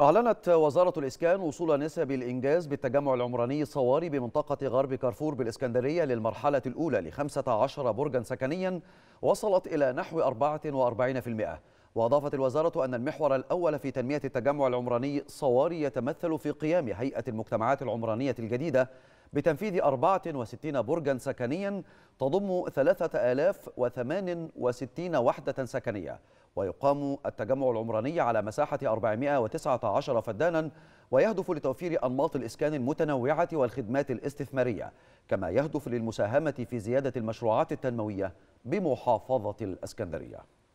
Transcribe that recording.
أعلنت وزارة الإسكان وصول نسب الإنجاز بالتجمع العمراني صواري بمنطقة غرب كارفور بالإسكندرية للمرحلة الأولى لخمسة عشر برجا سكنيا وصلت إلى نحو 44% وأضافت الوزارة أن المحور الأول في تنمية التجمع العمراني صواري يتمثل في قيام هيئة المجتمعات العمرانية الجديدة بتنفيذ 64 برجا سكنيا تضم 3068 وحدة سكنية ويقام التجمع العمراني على مساحة 419 فدانا ويهدف لتوفير أنماط الإسكان المتنوعة والخدمات الاستثمارية كما يهدف للمساهمة في زيادة المشروعات التنموية بمحافظة الأسكندرية